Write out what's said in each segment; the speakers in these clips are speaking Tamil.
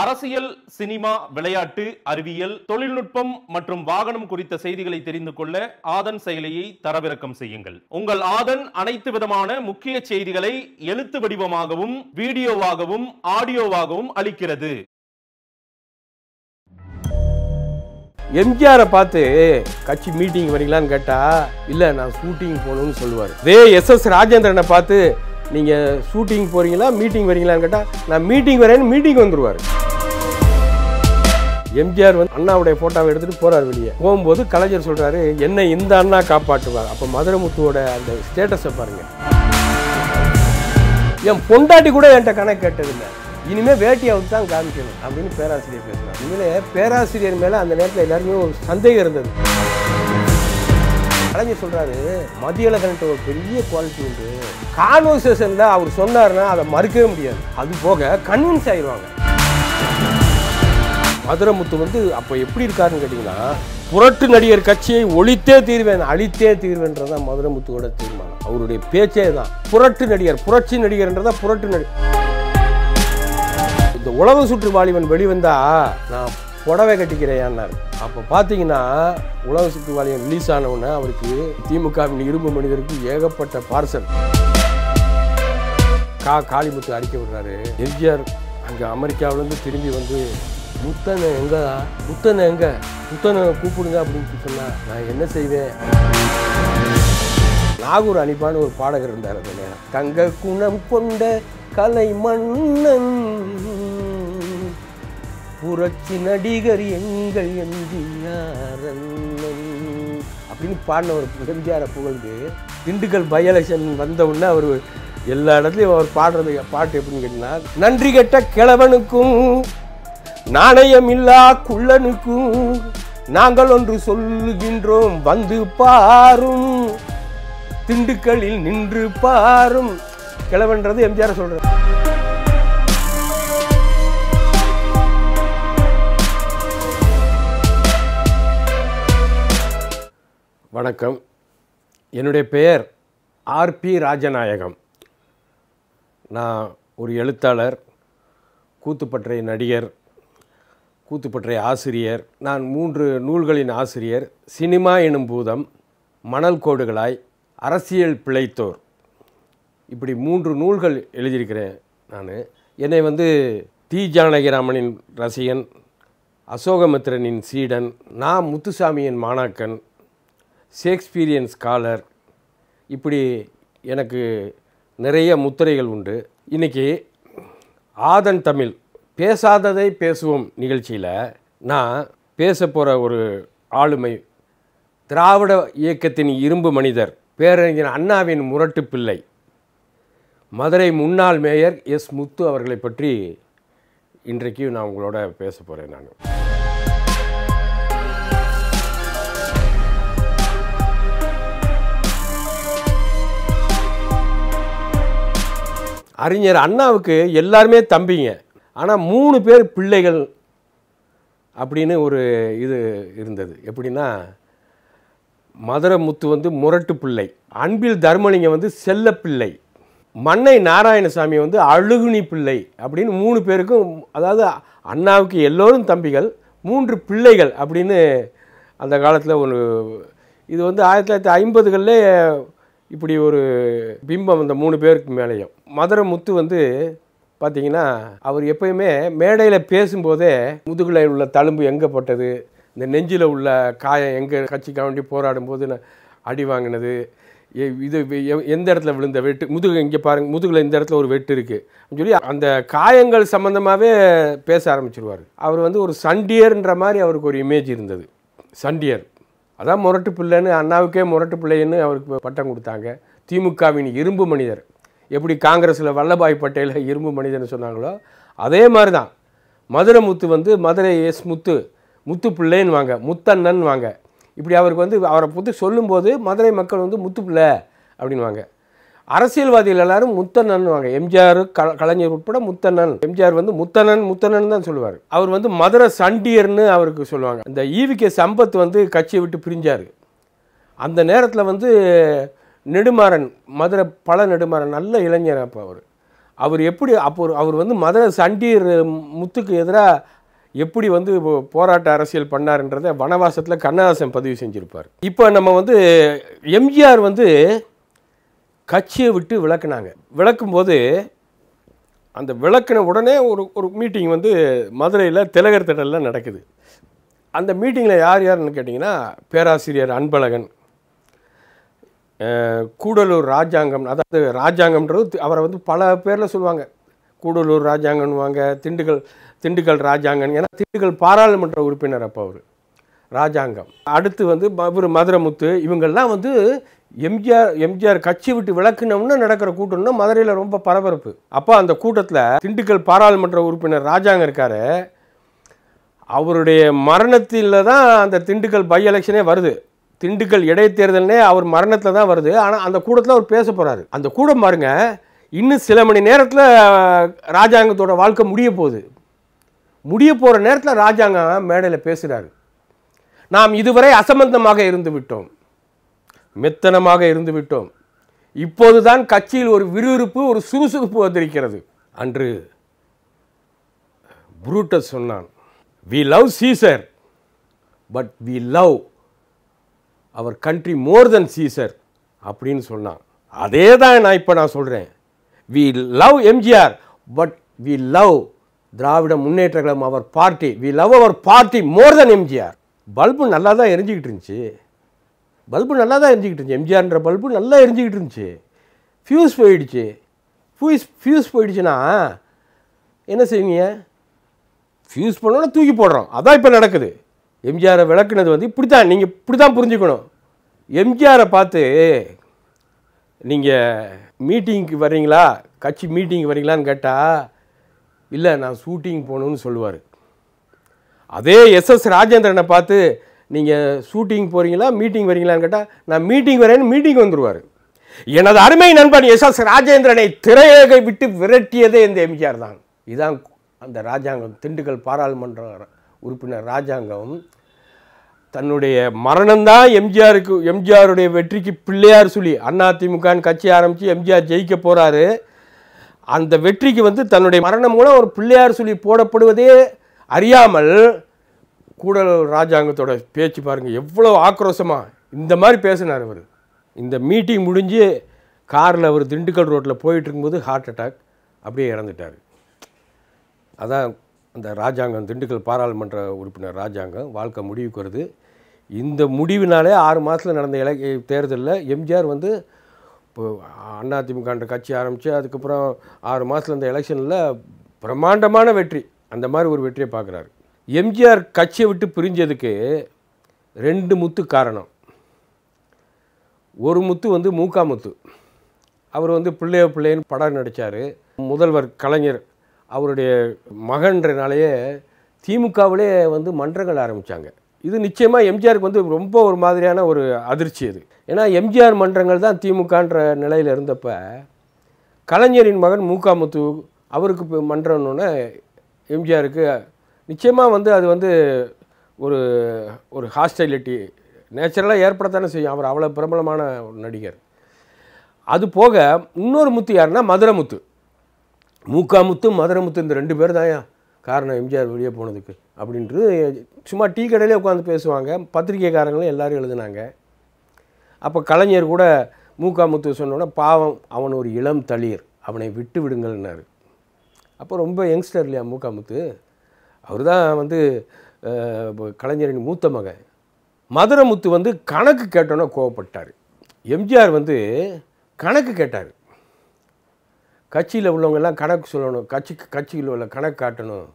அரசியல் சினிமா விளையாட்டு அறிவியல் தொழில்நுட்பம் மற்றும் வாகனம் குறித்த செய்திகளை தெரிந்து கொள்ள ஆதன் செயலியை தரவிறக்கம் செய்யுங்கள் உங்கள் ஆதன் அனைத்து விதமான முக்கிய செய்திகளை எழுத்து வடிவமாகவும் வீடியோவாகவும் ஆடியோவாகவும் அளிக்கிறது எம்ஜிஆரை பார்த்து கட்சி மீட்டிங் வரீங்களான்னு கேட்டா இல்ல நான் ஷூட்டிங் போகணும்னு சொல்லுவார் எஸ் எஸ் ராஜேந்திரனை பார்த்து நீங்கள் ஷூட்டிங் போகிறீங்களா மீட்டிங் வரீங்களான்னு கேட்டால் நான் மீட்டிங் வரேன்னு மீட்டிங் வந்துடுவார் எம்ஜிஆர் வந்து அண்ணாவுடைய ஃபோட்டோவை எடுத்துகிட்டு போகிறார் வெளியே போகும்போது கலைஞர் சொல்கிறாரு என்னை இந்த அண்ணா காப்பாற்றுவார் அப்போ முத்துவோட அந்த ஸ்டேட்டஸை பாருங்கள் என் பொண்டாட்டி கூட என்கிட்ட கணக்கு கேட்டதில்லை இனிமேல் வேட்டியாவுக்கு தான் காமிக்கணும் அப்படின்னு பேராசிரியர் பேசுகிறார் இனிமேல் பேராசிரியர் மேலே அந்த நேரத்தில் எல்லாருமே ஒரு சந்தேகம் இருந்தது கலைஞர் சொல்கிறாரு மதியழகன்ட்டு ஒரு பெரிய குவாலிட்டி உண்டு கான்வர்சேஷனில் அவர் சொன்னார்னா அதை மறுக்கவே முடியாது அது போக கன்வின்ஸ் ஆயிடுவாங்க மதுரமுத்து வந்து அப்போ எப்படி இருக்காருன்னு கேட்டிங்கன்னா புரட்டு நடிகர் கட்சியை ஒழித்தே தீர்வேன் அழித்தே தீர்வேன்றது தான் மதுரமுத்துவோட தீர்மானம் அவருடைய பேச்சே தான் புரட்டு நடிகர் புரட்சி நடிகர்ன்றதா புரட்டு நடிகர் இந்த உலக சுற்று வாலிபன் வெளிவந்தா நான் புடவை கட்டிக்கிறேன்னாரு அப்போ பார்த்தீங்கன்னா உலக சுற்று வாலிபன் ரிலீஸ் ஆனவுடனே அவருக்கு திமுகவின் இரும்பு மனிதருக்கு ஏகப்பட்ட பார்சல் கா காளிமுத்து அடிக்க விடுறாரு எம்ஜிஆர் அங்கே அமெரிக்காவிலேருந்து திரும்பி வந்து முத்தனை எங்கடா முத்தனை எங்கே முத்தனை கூப்பிடுங்க அப்படின்னு சொன்னால் நான் என்ன செய்வேன் நாகூர் அனிபான்னு ஒரு பாடகர் இருந்தார் அதில் தங்க குணம் கொண்ட கலை மன்னன் புரட்சி நடிகர் எங்கள் எம்ஜிஆர் அப்படின்னு பாடின ஒரு எம்ஜிஆரை புகழ்ந்து திண்டுக்கல் பை எலெக்ஷன் வந்த உடனே அவர் எல்லா இடத்துலையும் அவர் பாடுறது பாட்டு எப்படின்னு கேட்டீங்கன்னா நன்றி கெட்ட கிழவனுக்கும் நாணயம் இல்லா குள்ளனுக்கும் நாங்கள் ஒன்று சொல்லுகின்றோம் வந்து பாரும் திண்டுக்கல்லில் நின்று பாரும் கிழவன்றது எம்ஜிஆர் சொல்ற வணக்கம் என்னுடைய பெயர் ஆர்பி ராஜநாயகம் நான் ஒரு எழுத்தாளர் கூத்துப்பற்றை நடிகர் கூத்துப்பற்றை ஆசிரியர் நான் மூன்று நூல்களின் ஆசிரியர் சினிமா எனும் பூதம் மணல் கோடுகளாய் அரசியல் பிழைத்தோர் இப்படி மூன்று நூல்கள் எழுதியிருக்கிறேன் நான் என்னை வந்து தி ஜானகிராமனின் ரசிகன் அசோகமித்ரனின் சீடன் நான் முத்துசாமியின் மாணாக்கன் ஷேக்ஸ்பீரியன் ஸ்காலர் இப்படி எனக்கு நிறைய முத்திரைகள் உண்டு இன்றைக்கி ஆதன் தமிழ் பேசாததை பேசுவோம் நிகழ்ச்சியில் நான் பேச போகிற ஒரு ஆளுமை திராவிட இயக்கத்தின் இரும்பு மனிதர் பேரறிஞர் அண்ணாவின் முரட்டு பிள்ளை மதுரை முன்னாள் மேயர் எஸ் முத்து அவர்களை பற்றி இன்றைக்கு நான் உங்களோட பேச போகிறேன் நான் அறிஞர் அண்ணாவுக்கு எல்லாருமே தம்பிங்க ஆனால் மூணு பேர் பிள்ளைகள் அப்படின்னு ஒரு இது இருந்தது எப்படின்னா மதுரை முத்து வந்து முரட்டு பிள்ளை அன்பில் தர்மலிங்க வந்து செல்ல பிள்ளை மன்னை நாராயணசாமி வந்து அழுகுனி பிள்ளை அப்படின்னு மூணு பேருக்கும் அதாவது அண்ணாவுக்கு எல்லோரும் தம்பிகள் மூன்று பிள்ளைகள் அப்படின்னு அந்த காலத்தில் ஒரு இது வந்து ஆயிரத்தி தொள்ளாயிரத்தி ஐம்பதுகளில் இப்படி ஒரு பிம்பம் அந்த மூணு பேருக்கு மேலேயும் மதுரை முத்து வந்து பார்த்திங்கன்னா அவர் எப்பயுமே மேடையில் பேசும்போதே முதுகில் உள்ள தழும்பு எங்கே பட்டது இந்த நெஞ்சில் உள்ள காயம் எங்கே கட்சிக்காக வேண்டி போராடும் போது அடி வாங்கினது இது எந்த இடத்துல விழுந்த வெட்டு முதுகு இங்கே பாருங்கள் முதுகில் இந்த இடத்துல ஒரு வெட்டு இருக்குது சொல்லி அந்த காயங்கள் சம்மந்தமாகவே பேச ஆரம்பிச்சிருவார் அவர் வந்து ஒரு சண்டியர்ன்ற மாதிரி அவருக்கு ஒரு இமேஜ் இருந்தது சண்டியர் அதான் முரட்டு பிள்ளைன்னு அண்ணாவுக்கே முரட்டு பிள்ளைன்னு அவருக்கு பட்டம் கொடுத்தாங்க திமுகவின் இரும்பு மனிதர் எப்படி காங்கிரஸில் வல்லபாய் பட்டேலில் இரும்பு மனிதர்னு சொன்னாங்களோ அதே மாதிரி தான் மதுரை முத்து வந்து மதுரை எஸ் முத்து முத்து பிள்ளைன்னு வாங்க முத்தண்ணன் வாங்க இப்படி அவருக்கு வந்து அவரை பற்றி சொல்லும்போது மதுரை மக்கள் வந்து முத்து பிள்ளை அப்படின்வாங்க அரசியல்வாதிகள் எல்லாரும் முத்தண்ணன்வாங்க எம்ஜிஆர் க கலைஞர் உட்பட முத்தண்ணன் எம்ஜிஆர் வந்து முத்தண்ணன் முத்தண்ணன் தான் சொல்லுவார் அவர் வந்து மதுரை சண்டியர்னு அவருக்கு சொல்லுவாங்க இந்த ஈவிகே சம்பத் வந்து கட்சியை விட்டு பிரிஞ்சார் அந்த நேரத்தில் வந்து நெடுமாறன் மதுரை பல நெடுமாறன் நல்ல இளைஞர் அப்போ அவர் அவர் எப்படி அப்போ அவர் வந்து மதுரை சண்டீர் முத்துக்கு எதிராக எப்படி வந்து போராட்ட அரசியல் பண்ணார்ன்றதை வனவாசத்தில் கண்ணதாசன் பதிவு செஞ்சுருப்பார் இப்போ நம்ம வந்து எம்ஜிஆர் வந்து கட்சியை விட்டு விளக்குனாங்க விளக்கும் போது அந்த விளக்குன உடனே ஒரு ஒரு மீட்டிங் வந்து மதுரையில் திலகர் திடலில் நடக்குது அந்த மீட்டிங்கில் யார் யாருன்னு கேட்டிங்கன்னா பேராசிரியர் அன்பழகன் கூடலூர் ராஜாங்கம் அதாவது ராஜாங்கம்ன்றது அவரை வந்து பல பேரில் சொல்லுவாங்க கூடலூர் ராஜாங்கன்வாங்க திண்டுக்கல் திண்டுக்கல் ராஜாங்கன் ஏன்னா திண்டுக்கல் பாராளுமன்ற உறுப்பினர் அப்போ அவர் ராஜாங்கம் அடுத்து வந்து இவர் மதுரமுத்து இவங்கெல்லாம் வந்து எம்ஜிஆர் எம்ஜிஆர் கட்சி விட்டு விளக்குனோம்னா நடக்கிற கூட்டம்னா மதுரையில் ரொம்ப பரபரப்பு அப்போ அந்த கூட்டத்தில் திண்டுக்கல் பாராளுமன்ற உறுப்பினர் ராஜாங்க இருக்கார் அவருடைய மரணத்தில் தான் அந்த திண்டுக்கல் பை எலெக்ஷனே வருது திண்டுக்கல் இடைத்தேர்தல்னே அவர் மரணத்தில் தான் வருது ஆனால் அந்த கூட்டத்தில் அவர் பேச போகிறாரு அந்த கூடம் பாருங்க இன்னும் சில மணி நேரத்தில் ராஜாங்கத்தோட வாழ்க்கை முடிய போகுது முடிய போகிற நேரத்தில் ராஜாங்க மேடையில் பேசுகிறாரு நாம் இதுவரை அசம்பந்தமாக இருந்து விட்டோம் மெத்தனமாக இருந்துவிட்டோம் இப்போதுதான் கட்சியில் ஒரு விறுவிறுப்பு ஒரு சுறுசுறுப்பு வந்திருக்கிறது அன்று புரூட்டஸ் சொன்னான் we love Caesar but we love our country more than Caesar அப்படின்னு சொன்னான் அதே தான் நான் இப்போ நான் சொல்கிறேன் we love MGR but we love Dravida Munnetra Kazhagam our party we love our party more than MGR bulb நல்லா தான் எரிஞ்சிக்கிட்டு இருந்துச்சு பல்பு நல்லா தான் எரிஞ்சிக்கிட்டு இருந்துச்சு எம்ஜிஆர்ன்ற பல்பு நல்லா எரிஞ்சிக்கிட்டு இருந்துச்சு ஃப்யூஸ் போயிடுச்சு ஃபியூஸ் ஃப்யூஸ் போயிடுச்சுன்னா என்ன செய்வீங்க ஃப்யூஸ் பண்ணோன்னா தூக்கி போடுறோம் அதான் இப்போ நடக்குது எம்ஜிஆரை விளக்குனது வந்து இப்படி தான் நீங்கள் இப்படி தான் புரிஞ்சுக்கணும் எம்ஜிஆரை பார்த்து நீங்கள் மீட்டிங்க்கு வர்றீங்களா கட்சி மீட்டிங்க்கு வரீங்களான்னு கேட்டால் இல்லை நான் ஷூட்டிங் போகணுன்னு சொல்லுவார் அதே எஸ் எஸ் ராஜேந்திரனை பார்த்து நீங்கள் ஷூட்டிங் போகிறீங்களா மீட்டிங் வரீங்களான்னு கேட்டால் நான் மீட்டிங் வரேன்னு மீட்டிங் வந்துடுவார் எனது அருமை நண்பன் எஸ் எஸ் ராஜேந்திரனை திரையகை விட்டு விரட்டியதே இந்த எம்ஜிஆர் தான் இதான் அந்த ராஜாங்கம் திண்டுக்கல் பாராளுமன்ற உறுப்பினர் ராஜாங்கம் தன்னுடைய மரணம்தான் எம்ஜிஆருக்கு எம்ஜிஆருடைய வெற்றிக்கு பிள்ளையார் சொல்லி அதிமுகன்னு கட்சி ஆரம்பித்து எம்ஜிஆர் ஜெயிக்க போகிறாரு அந்த வெற்றிக்கு வந்து தன்னுடைய மரணம் மூலம் ஒரு பிள்ளையார் சொல்லி போடப்படுவதே அறியாமல் கூடலூர் ராஜாங்கத்தோட பேச்சு பாருங்கள் எவ்வளோ ஆக்ரோஷமாக இந்த மாதிரி பேசினார் அவர் இந்த மீட்டிங் முடிஞ்சு காரில் அவர் திண்டுக்கல் ரோட்டில் போயிட்டு இருக்கும்போது ஹார்ட் அட்டாக் அப்படியே இறந்துட்டார் அதான் அந்த ராஜாங்கம் திண்டுக்கல் பாராளுமன்ற உறுப்பினர் ராஜாங்கம் வாழ்க்கை முடிவுக்கு வருது இந்த முடிவினாலே ஆறு மாதத்தில் நடந்த இல தேர்தலில் எம்ஜிஆர் வந்து இப்போ அதிமுகன்ற கட்சி ஆரம்பித்து அதுக்கப்புறம் ஆறு மாதத்தில் இந்த எலெக்ஷனில் பிரம்மாண்டமான வெற்றி அந்த மாதிரி ஒரு வெற்றியை பார்க்குறாரு எம்ஜிஆர் கட்சியை விட்டு பிரிஞ்சதுக்கு ரெண்டு முத்து காரணம் ஒரு முத்து வந்து மூக்கா முத்து அவர் வந்து பிள்ளைய பிள்ளைன்னு படம் நடித்தார் முதல்வர் கலைஞர் அவருடைய மகன்றனாலேயே திமுகவிலே வந்து மன்றங்கள் ஆரம்பித்தாங்க இது நிச்சயமாக எம்ஜிஆருக்கு வந்து ரொம்ப ஒரு மாதிரியான ஒரு அதிர்ச்சி அது ஏன்னா எம்ஜிஆர் மன்றங்கள் தான் திமுகன்ற நிலையில் இருந்தப்போ கலைஞரின் மகன் மூக்காமுத்து அவருக்கு மன்றம்னு எம்ஜிஆருக்கு நிச்சயமாக வந்து அது வந்து ஒரு ஒரு ஹாஸ்டைலிட்டி நேச்சுரலாக ஏற்படத்தானே செய்யும் அவர் அவ்வளோ பிரபலமான ஒரு நடிகர் அது போக இன்னொரு முத்து யாருன்னா மதுரமுத்து மூக்காமுத்து மதுரமுத்து இந்த ரெண்டு பேர் தான் காரணம் எம்ஜிஆர் வெளியே போனதுக்கு அப்படின்றது சும்மா டீ கடையிலே உட்காந்து பேசுவாங்க பத்திரிகைக்காரங்களும் எல்லோரும் எழுதுனாங்க அப்போ கலைஞர் கூட முத்து சொன்னோன்னா பாவம் அவன் ஒரு இளம் தளிர் அவனை விட்டு விடுங்கள்னாரு அப்போ ரொம்ப யங்ஸ்டர் இல்லையா முத்து அவர் தான் வந்து கலைஞரின் மூத்த மகன் மதுரமுத்து வந்து கணக்கு கேட்டோன்னே கோவப்பட்டார் எம்ஜிஆர் வந்து கணக்கு கேட்டார் கட்சியில் உள்ளவங்கெல்லாம் கணக்கு சொல்லணும் கட்சிக்கு கட்சியில் உள்ள கணக்கு காட்டணும்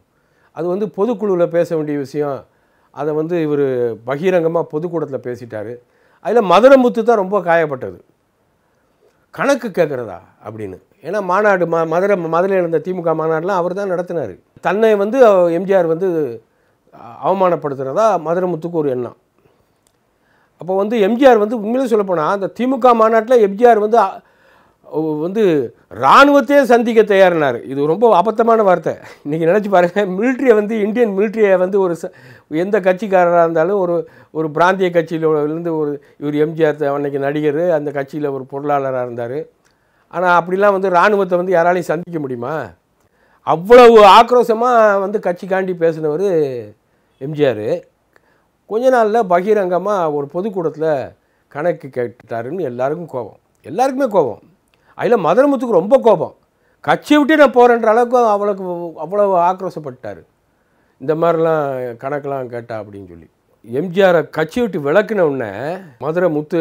அது வந்து பொதுக்குழுவில் பேச வேண்டிய விஷயம் அதை வந்து இவர் பகிரங்கமாக பொதுக்கூடத்தில் பேசிட்டார் அதில் மதுரமுத்து தான் ரொம்ப காயப்பட்டது கணக்கு கேட்குறதா அப்படின்னு ஏன்னா மாநாடு ம மதுரை மதுரையில் இருந்த திமுக மாநாடுலாம் அவர் தான் நடத்தினார் தன்னை வந்து எம்ஜிஆர் வந்து அவமானப்படுத்துகிறதா மதுரை முத்துக்கு ஒரு எண்ணம் அப்போ வந்து எம்ஜிஆர் வந்து உண்மையிலே சொல்லப்போனால் அந்த திமுக மாநாட்டில் எம்ஜிஆர் வந்து வந்து இராணுவத்தையே சந்திக்க தயாரினார் இது ரொம்ப அபத்தமான வார்த்தை இன்றைக்கி நினச்சி பாருங்கள் மிலிட்ரியை வந்து இந்தியன் மிலிட்ரியை வந்து ஒரு எந்த கட்சிக்காரராக இருந்தாலும் ஒரு ஒரு பிராந்திய கட்சியிலிருந்து ஒரு இவர் எம்ஜிஆர் அன்னைக்கு நடிகர் அந்த கட்சியில் ஒரு பொருளாளராக இருந்தார் ஆனால் அப்படிலாம் வந்து இராணுவத்தை வந்து யாராலையும் சந்திக்க முடியுமா அவ்வளவு ஆக்ரோஷமாக வந்து கட்சிக்காண்டி பேசினவர் எம்ஜிஆர் கொஞ்ச நாளில் பகிரங்கமாக ஒரு பொதுக்கூடத்தில் கணக்கு கேட்டுட்டாருன்னு எல்லாருக்கும் கோபம் எல்லாருக்குமே கோபம் அதில் மதுரமுத்துக்கு ரொம்ப கோபம் கட்சியை விட்டு நான் போகிறேன்ற அளவுக்கு அவளுக்கு அவ்வளோ ஆக்ரோஷப்பட்டார் இந்த மாதிரிலாம் கணக்கெலாம் கேட்டா அப்படின்னு சொல்லி எம்ஜிஆரை கட்சி விட்டு விளக்குன உடனே மதுரை முத்து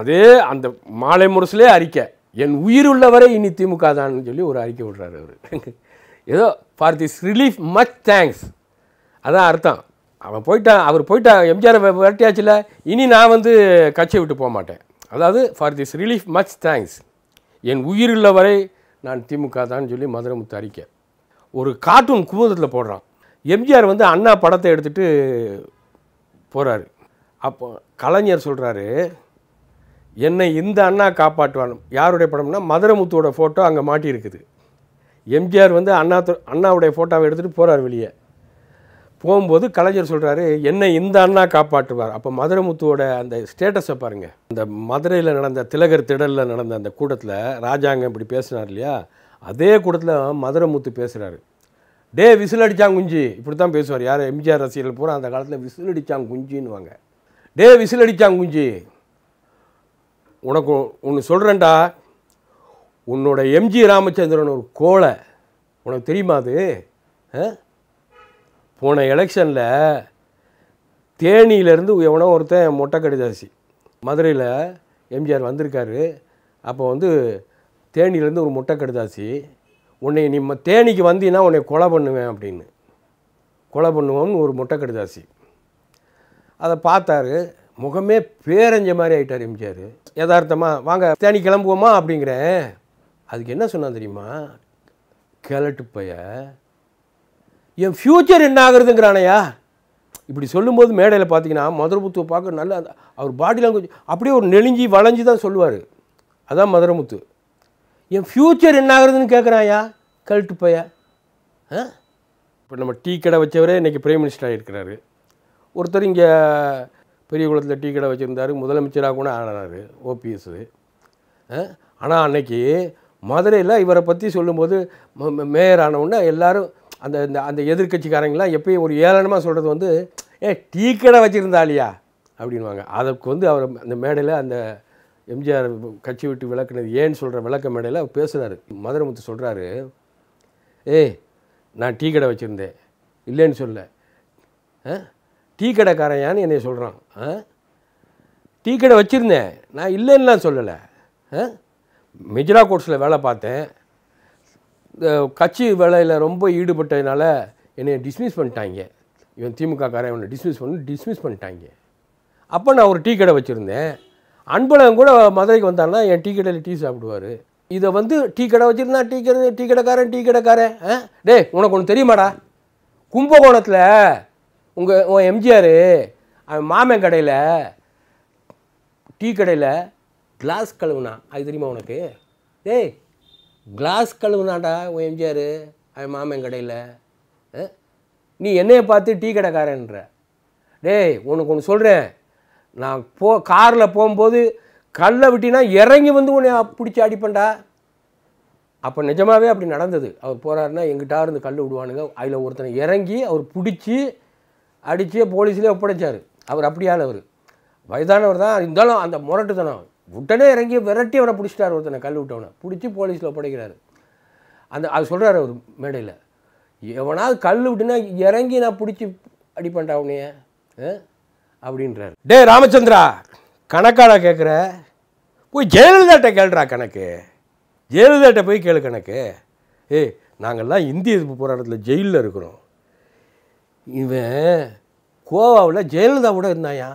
அதே அந்த மாலை முரசுலேயே அறிக்கை என் உயிர் உள்ளவரை இனி திமுக தான்னு சொல்லி ஒரு அறிக்கை விடுறார் அவர் ஏதோ for this relief much thanks அதான் அர்த்தம் அவன் போயிட்டான் அவர் போயிட்டான் எம்ஜிஆர் விரட்டியாச்சில் இனி நான் வந்து கட்சியை விட்டு போக மாட்டேன் அதாவது for this relief much thanks என் உயிர் உள்ளவரை நான் திமுக தான் சொல்லி மதுரை முத்து அறிக்கை ஒரு கார்ட்டூன் குமுதத்தில் போடுறான் எம்ஜிஆர் வந்து அண்ணா படத்தை எடுத்துகிட்டு போகிறாரு அப்போ கலைஞர் சொல்கிறாரு என்னை இந்த அண்ணா காப்பாற்றுவானும் யாருடைய படம்னா மதுரமுத்துவோட ஃபோட்டோ அங்கே மாட்டியிருக்குது எம்ஜிஆர் வந்து அண்ணா அண்ணாவுடைய ஃபோட்டோவை எடுத்துகிட்டு போகிறார் வெளியே போகும்போது கலைஞர் சொல்கிறாரு என்னை இந்த அண்ணா காப்பாற்றுவார் அப்போ மதுரமுத்துவோட அந்த ஸ்டேட்டஸை பாருங்கள் அந்த மதுரையில் நடந்த திலகர் திடலில் நடந்த அந்த கூட்டத்தில் ராஜாங்க இப்படி பேசினார் இல்லையா அதே கூட்டத்தில் மதுரமுத்து பேசுகிறாரு டே விசில் அடித்தான் குஞ்சு இப்படி தான் பேசுவார் யார் எம்ஜிஆர் ரசிகர்கள் பூரா அந்த காலத்தில் விசில் அடித்தான் குஞ்சின்னுவாங்க டே விசில் அடித்தான் குஞ்சு உனக்கு ஒன்று சொல்கிறேன்டா உன்னோட எம்ஜி ராமச்சந்திரன் ஒரு கோலை உனக்கு தெரியுமா அது போன எலெக்ஷனில் தேனியிலேருந்து எவனோ ஒருத்தன் மொட்டை கடிதாசி மதுரையில் எம்ஜிஆர் வந்திருக்காரு அப்போ வந்து தேனியிலேருந்து ஒரு மொட்டை கடிதாசி உன்னை நீ தேனிக்கு வந்தீன்னா உன்னை கொலை பண்ணுவேன் அப்படின்னு கொலை பண்ணுவோம்னு ஒரு மொட்டை கடிதாசி அதை பார்த்தாரு முகமே பேரஞ்ச மாதிரி ஆகிட்டார் எம்ஜிஆர் யதார்த்தமாக வாங்க தேனி கிளம்புவோமா அப்படிங்கிறேன் அதுக்கு என்ன சொன்னால் தெரியுமா கிழட்டு பைய என் ஃப்யூச்சர் என்ன ஆகுறதுங்கிறானையா இப்படி சொல்லும்போது மேடையில் பார்த்தீங்கன்னா மதுரமுத்துவை பார்க்க நல்ல அவர் பாடி லாங்குவேஜ் அப்படியே ஒரு நெளிஞ்சி வளைஞ்சி தான் சொல்லுவார் அதான் மதுரமுத்து என் ஃப்யூச்சர் என்ன ஆகுறதுன்னு கேட்குறாயா கழட்டு பைய ஆ இப்போ நம்ம டீ கடை வச்சவரே இன்றைக்கி பிரைம் மினிஸ்டர் ஆகிருக்கிறாரு ஒருத்தர் இங்கே பெரிய குளத்தில் டீ கடை வச்சுருந்தார் முதலமைச்சராக கூட ஆனார் ஓபிஎஸ்ஸு ஆனால் அன்னைக்கு மதுரையில் இவரை பற்றி சொல்லும்போது மேயர் ஆனவுடனே எல்லோரும் அந்த இந்த அந்த எதிர்கட்சிக்காரங்களாம் எப்பயும் ஒரு ஏளனமாக சொல்கிறது வந்து ஏ டீ கடை வச்சுருந்தாலியா அப்படின்வாங்க அதற்கு வந்து அவர் அந்த மேடையில் அந்த எம்ஜிஆர் கட்சி விட்டு விளக்குனது ஏன்னு சொல்கிற விளக்க மேடையில் அவர் பேசுகிறாரு மதுரை முத்து சொல்கிறாரு ஏய் நான் டீ கடை வச்சுருந்தேன் இல்லைன்னு சொல்ல டீ கடைக்காரையான்னு என்னை சொல்கிறான் டீ கடை வச்சுருந்தேன் நான் இல்லைன்னுலாம் சொல்லலை ஆ மிஜ்ரா கோட்ஸில் வேலை பார்த்தேன் கட்சி வேலையில் ரொம்ப ஈடுபட்டதுனால என்னை டிஸ்மிஸ் பண்ணிட்டாங்க இவன் திமுக காரன் இவனை டிஸ்மிஸ் பண்ணி டிஸ்மிஸ் பண்ணிட்டாங்க அப்போ நான் ஒரு டீ கடை வச்சுருந்தேன் அன்பழகம் கூட மதுரைக்கு வந்தான்னா என் டீ கடையில் டீ சாப்பிடுவார் இதை வந்து டீ கடை வச்சுருந்தா டீ கடை டீ கடைக்காரன் டீ கடைக்காரன் டே உனக்கு ஒன்று தெரியுமாடா கும்பகோணத்தில் உங்கள் உன் எம்ஜிஆர் அவன் மாமன் கடையில் டீ கடையில் கிளாஸ் கழுவுனான் அது தெரியுமா உனக்கு ஏய் கிளாஸ் கழுவுனாடா உன் எம்ஜிஆர் அவன் மாமன் கடையில் நீ என்னையை பார்த்து டீ கடைக்காரன்ற டேய் உனக்கு ஒன்று சொல்கிறேன் நான் போ காரில் போகும்போது கல்லை விட்டினா இறங்கி வந்து உன்னை பிடிச்சி அடிப்பேன்டா அப்போ நிஜமாகவே அப்படி நடந்தது அவர் போகிறாருன்னா எங்கிட்டாருந்து கல் விடுவானுங்க அதில் ஒருத்தனை இறங்கி அவர் பிடிச்சி அடித்து போலீஸ்லேயே ஒப்படைச்சார் அவர் அப்படியால் அவர் வயதானவர் தான் இருந்தாலும் அந்த முரட்டுத்தனம் உடனே இறங்கி விரட்டி அவரை பிடிச்சிட்டார் ஒருத்தனை கல் விட்டவனை பிடிச்சி போலீஸில் ஒப்படைக்கிறார் அந்த அது சொல்கிறார் அவர் மேடையில் எவனாவது கல் விட்டுனா இறங்கி நான் பிடிச்சி அடி பண்ணுறேன் அவனையே அப்படின்றார் டே ராமச்சந்திரா கணக்காடா கேட்குற போய் ஜெயலலிதாட்ட கேள்றா கணக்கு ஜெயலலிதாட்ட போய் கேளு கணக்கு ஏய் நாங்கள்லாம் இந்திய எதிர்ப்பு போராட்டத்தில் ஜெயிலில் இருக்கிறோம் இவன் கோவாவில் ஜெயலலிதா கூட இருந்தாயா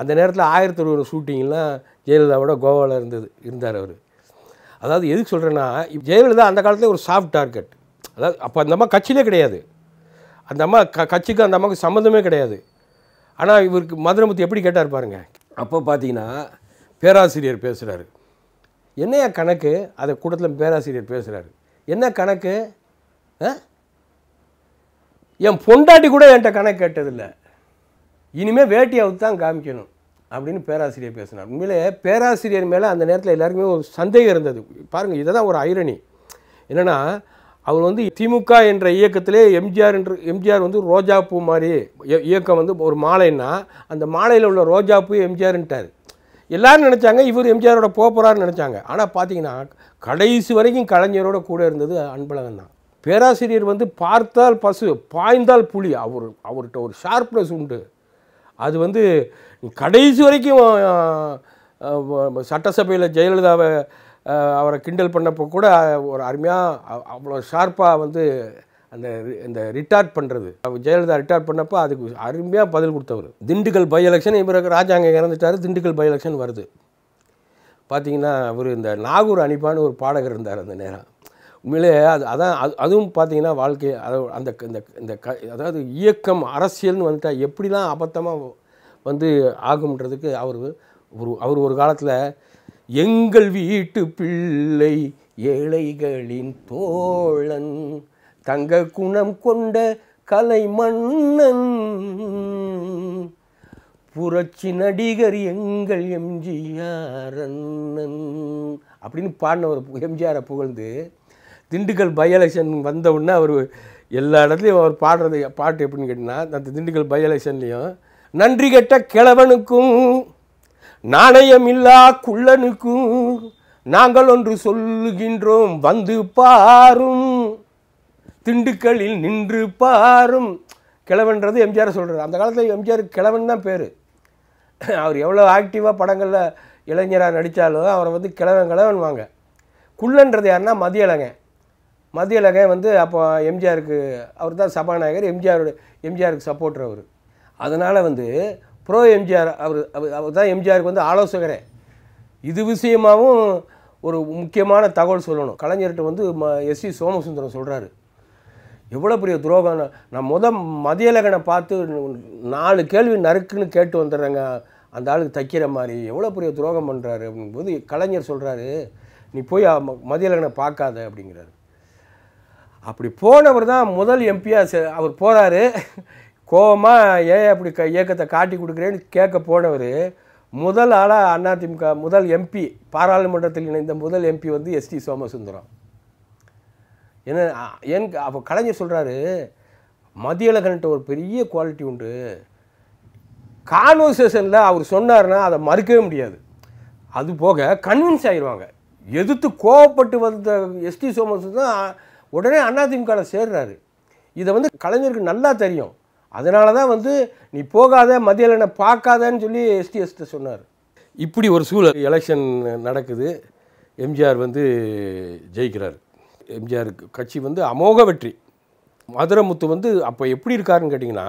அந்த நேரத்தில் ஆயிரத்தி ஒரு ஷூட்டிங்லாம் ஜெயலலிதாவோட கோவாவில் இருந்தது இருந்தார் அவர் அதாவது எதுக்கு சொல்கிறேன்னா ஜெயலலிதா அந்த காலத்தில் ஒரு சாஃப்ட் டார்கெட் அதாவது அப்போ அந்த அம்மா கட்சியிலே கிடையாது அந்த அம்மா க கட்சிக்கு அந்த அம்மாவுக்கு சம்மந்தமே கிடையாது ஆனால் இவருக்கு மதுரமுத்து எப்படி கேட்டார் பாருங்க அப்போ பார்த்தீங்கன்னா பேராசிரியர் பேசுகிறாரு என்னையா கணக்கு அதை கூட்டத்தில் பேராசிரியர் பேசுகிறாரு என்ன கணக்கு ஆ என் பொண்டாட்டி கூட என்கிட்ட கணக்கு கேட்டதில்லை இனிமேல் வேட்டியாவது தான் காமிக்கணும் அப்படின்னு பேராசிரியர் பேசினார் உண்மையிலே பேராசிரியர் மேலே அந்த நேரத்தில் எல்லாருக்குமே ஒரு சந்தேகம் இருந்தது பாருங்கள் இதை தான் ஒரு ஐரணி என்னென்னா அவர் வந்து திமுக என்ற இயக்கத்திலே எம்ஜிஆர் என்று எம்ஜிஆர் வந்து ரோஜா பூ மாதிரி இயக்கம் வந்து ஒரு மாலைன்னா அந்த மாலையில் உள்ள ரோஜா பூ எம்ஜிஆர்ன்ட்டார் எல்லோரும் நினச்சாங்க இவர் எம்ஜிஆரோட போகிறாருன்னு நினச்சாங்க ஆனால் பார்த்தீங்கன்னா கடைசி வரைக்கும் கலைஞரோட கூட இருந்தது அன்பழகன் தான் பேராசிரியர் வந்து பார்த்தால் பசு பாய்ந்தால் புலி அவர் அவர்கிட்ட ஒரு ஷார்ப்னஸ் உண்டு அது வந்து கடைசி வரைக்கும் சட்டசபையில் ஜெயலலிதாவை அவரை கிண்டல் பண்ணப்போ கூட ஒரு அருமையாக அவ்வளோ ஷார்ப்பாக வந்து அந்த இந்த ரிட்டையர்ட் பண்ணுறது ஜெயலலிதா ரிட்டார்ட் பண்ணப்போ அதுக்கு அருமையாக பதில் கொடுத்தவர் திண்டுக்கல் பை எலெக்ஷன் இவர் ராஜாங்க இறந்துட்டார் திண்டுக்கல் பை எலெக்ஷன் வருது பார்த்திங்கன்னா அவர் இந்த நாகூர் அணிப்பான்னு ஒரு பாடகர் இருந்தார் அந்த நேரம் உண்மையிலே அது அதான் அது அதுவும் பார்த்தீங்கன்னா வாழ்க்கை அதை அந்த இந்த இந்த க அதாவது இயக்கம் அரசியல்னு வந்துட்டால் எப்படிலாம் அபத்தமாக வந்து ஆகும்ன்றதுக்கு அவர் ஒரு அவர் ஒரு காலத்தில் எங்கள் வீட்டு பிள்ளை ஏழைகளின் தோழன் தங்க குணம் கொண்ட கலை மன்னன் புரட்சி நடிகர் எங்கள் எம்ஜிஆர் அண்ணன் அப்படின்னு பாடினவர் எம்ஜிஆரை புகழ்ந்து திண்டுக்கல் பை எலெக்ஷன் வந்தவுடனே அவர் எல்லா இடத்துலையும் அவர் பாடுறது பாட்டு எப்படின்னு கேட்டால் அந்த திண்டுக்கல் பை எலெக்ஷன்லேயும் நன்றி கெட்ட கிழவனுக்கும் நாணயம் இல்லா குள்ளனுக்கும் நாங்கள் ஒன்று சொல்லுகின்றோம் வந்து பாரும் திண்டுக்கல்லில் நின்று பாரும் கிழவன்றது எம்ஜிஆர் சொல்கிறார் அந்த காலத்தில் எம்ஜிஆர் கிழவன் தான் பேர் அவர் எவ்வளோ ஆக்டிவாக படங்களில் இளைஞராக நடித்தாலும் அவரை வந்து கிழவன் கிழவன் வாங்க குள்ளன்றது யாருன்னா மதியலைங்க மதியழகன் வந்து அப்போ எம்ஜிஆருக்கு அவர் தான் சபாநாயகர் எம்ஜிஆருடைய எம்ஜிஆருக்கு சப்போர்ட்ரு அவர் அதனால் வந்து ப்ரோ எம்ஜிஆர் அவர் அவர் தான் எம்ஜிஆருக்கு வந்து ஆலோசகரே இது விஷயமாகவும் ஒரு முக்கியமான தகவல் சொல்லணும் கலைஞர்கிட்ட வந்து ம எஸ்சி சோமசுந்தரம் சொல்கிறாரு எவ்வளோ பெரிய துரோகம் நான் முத மதியலகனை பார்த்து நாலு கேள்வி நறுக்குன்னு கேட்டு வந்துடுறேங்க அந்த ஆளுக்கு தைக்கிற மாதிரி எவ்வளோ பெரிய துரோகம் பண்ணுறாரு அப்படிங்கும்போது கலைஞர் சொல்கிறாரு நீ போய் மதியலகனை பார்க்காத அப்படிங்கிறாரு அப்படி போனவர் தான் முதல் எம்பியாக அவர் போகிறாரு கோபமாக ஏன் அப்படி க இயக்கத்தை காட்டி கொடுக்குறேன்னு கேட்க போனவர் முதல் ஆளாக அதிமுக முதல் எம்பி பாராளுமன்றத்தில் இணைந்த முதல் எம்பி வந்து எஸ்டி சோமசுந்தரம் என்ன என் அப்போ கலைஞர் சொல்கிறாரு மதியழகன்ட்ட ஒரு பெரிய குவாலிட்டி உண்டு கான்வர்சேஷனில் அவர் சொன்னார்னா அதை மறுக்கவே முடியாது அது போக கன்வின்ஸ் ஆகிடுவாங்க எதிர்த்து கோவப்பட்டு வந்த எஸ்டி சோமசுந்தரம் உடனே அதிமுகவில் சேர்றாரு இதை வந்து கலைஞருக்கு நல்லா தெரியும் அதனால தான் வந்து நீ போகாத மதியில் என்ன பார்க்காதன்னு சொல்லி எஸ்ட சொன்னார் இப்படி ஒரு சூழல் எலெக்ஷன் நடக்குது எம்ஜிஆர் வந்து ஜெயிக்கிறார் எம்ஜிஆருக்கு கட்சி வந்து அமோக வெற்றி மதுரமுத்து வந்து அப்போ எப்படி இருக்காருன்னு கேட்டிங்கன்னா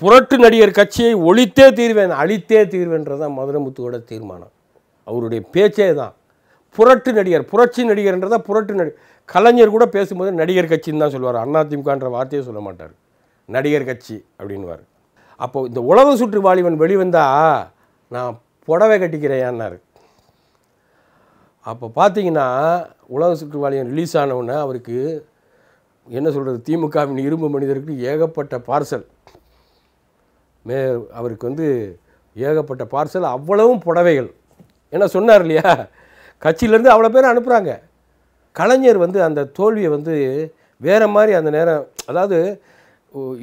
புரட்டு நடிகர் கட்சியை ஒழித்தே தீர்வேன் அழித்தே தீர்வேன்றதான் மதுரமுத்துவோட தீர்மானம் அவருடைய பேச்சே தான் புரட்டு நடிகர் புரட்சி நடிகர்ன்றதான் புரட்டு நடிகர் கலைஞர் கூட பேசும்போது நடிகர் கட்சின்னு தான் சொல்லுவார் திமுகன்ற வார்த்தையே சொல்ல மாட்டார் நடிகர் கட்சி அப்படின்வார் அப்போது இந்த உலக சுற்று வாலிபன் வெளிவந்தால் நான் புடவை கட்டிக்கிறேயான்னாரு அப்போ பார்த்தீங்கன்னா உலக சுற்று வாலிபன் ரிலீஸ் ஆனவுடனே அவருக்கு என்ன சொல்கிறது திமுகவின் இரும்பு மனிதருக்கு ஏகப்பட்ட பார்சல் மே அவருக்கு வந்து ஏகப்பட்ட பார்சல் அவ்வளவும் புடவைகள் ஏன்னா சொன்னார் இல்லையா கட்சியிலேருந்து அவ்வளோ பேர் அனுப்புகிறாங்க கலைஞர் வந்து அந்த தோல்வியை வந்து வேறு மாதிரி அந்த நேரம் அதாவது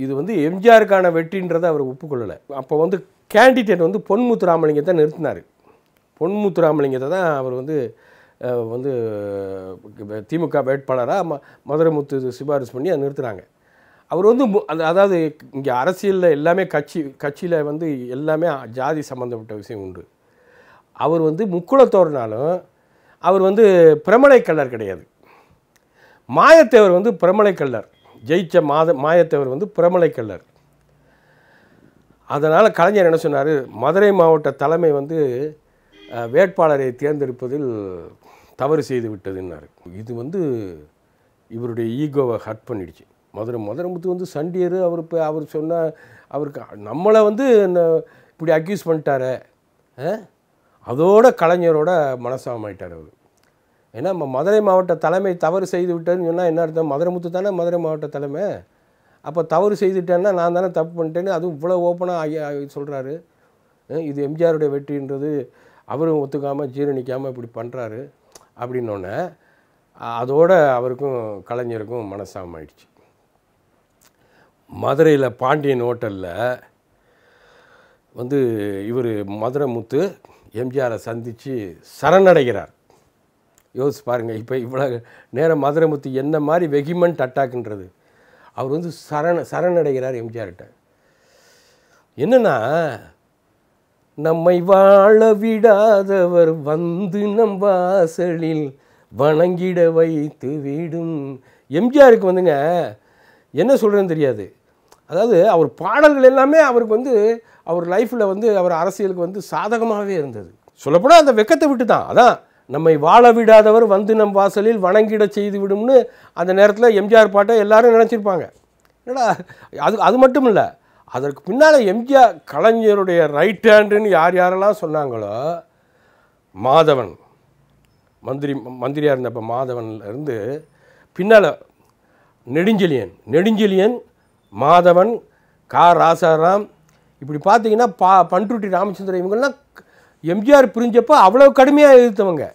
இது வந்து எம்ஜிஆருக்கான வெற்றின்றதை அவர் ஒப்புக்கொள்ளலை அப்போ வந்து கேண்டிடேட் வந்து பொன்முத்து பொன்முத்துராமலிங்கத்தை நிறுத்தினார் ராமலிங்கத்தை தான் அவர் வந்து வந்து திமுக வேட்பாளராக முத்து சிபாரிசு பண்ணி அதை நிறுத்துகிறாங்க அவர் வந்து அதாவது இங்கே அரசியலில் எல்லாமே கட்சி கட்சியில் வந்து எல்லாமே ஜாதி சம்மந்தப்பட்ட விஷயம் உண்டு அவர் வந்து முக்குளத்தோர்னாலும் அவர் வந்து பிரமலை கல்லர் கிடையாது மாயத்தேவர் வந்து பிரமலை கல்லர் ஜெயிச்ச மாத மாயத்தேவர் வந்து பிரமலை கல்லர் அதனால் கலைஞர் என்ன சொன்னார் மதுரை மாவட்ட தலைமை வந்து வேட்பாளரை தேர்ந்தெடுப்பதில் தவறு செய்து விட்டதுன்னாரு இது வந்து இவருடைய ஈகோவை ஹர்ட் பண்ணிடுச்சு மதுரை மதுரமுத்து வந்து சண்டியர் அவர் இப்போ அவர் சொன்ன அவருக்கு நம்மளை வந்து இப்படி அக்யூஸ் பண்ணிட்டார அதோட கலைஞரோட மனசாமாயிட்டார் அவர் ஏன்னா நம்ம மதுரை மாவட்ட தலைமை தவறு செய்து விட்டேன்னு சொன்னால் என்ன அர்த்தம் மதுரை தானே மதுரை மாவட்ட தலைமை அப்போ தவறு செய்துட்டேன்னா நான் தானே தப்பு பண்ணிட்டேன்னு அதுவும் இவ்வளோ ஓப்பனாக ஐயா சொல்கிறாரு இது எம்ஜிஆருடைய வெற்றின்றது அவரும் ஒத்துக்காமல் ஜீரணிக்காமல் இப்படி பண்ணுறாரு அப்படின்னோடனே அதோட அவருக்கும் கலைஞருக்கும் மனசாமம் ஆயிடுச்சு மதுரையில் பாண்டியன் ஹோட்டலில் வந்து இவர் மதுரை முத்து எம்ஜிஆரை சந்தித்து சரணடைகிறார் யோசிச்சு பாருங்கள் இப்போ இவ்வளோ நேரம் மதுரமுத்து என்ன மாதிரி வெகிமெண்ட் அட்டாக்ன்றது அவர் வந்து சரண சரணடைகிறார் எம்ஜிஆர்கிட்ட என்னென்னா நம்மை வாழ விடாதவர் வந்து நம் வாசலில் வணங்கிட வைத்து விடும் எம்ஜிஆருக்கு வந்துங்க என்ன சொல்கிறேன்னு தெரியாது அதாவது அவர் பாடல்கள் எல்லாமே அவருக்கு வந்து அவர் லைஃப்பில் வந்து அவர் அரசியலுக்கு வந்து சாதகமாகவே இருந்தது சொல்லப்போனால் அந்த வெக்கத்தை விட்டு தான் அதான் நம்மை வாழ விடாதவர் வந்து நம் வாசலில் வணங்கிட செய்து விடும்னு அந்த நேரத்தில் எம்ஜிஆர் பாட்டை எல்லாரும் நினச்சிருப்பாங்க என்னடா அது அது மட்டும் இல்லை அதற்கு பின்னால் எம்ஜிஆர் கலைஞருடைய ரைட் ஹேண்டுன்னு யார் யாரெல்லாம் சொன்னாங்களோ மாதவன் மந்திரி மந்திரியாக இருந்தப்போ மாதவன்லேருந்து பின்னால் நெடுஞ்செலியன் நெடுஞ்செலியன் மாதவன் கா ராசாராம் இப்படி பார்த்தீங்கன்னா பா பண்ருட்டி ராமச்சந்திரன் இவங்கெல்லாம் எம்ஜிஆர் பிரிஞ்சப்போ அவ்வளோ கடுமையாக எதிர்த்தவங்க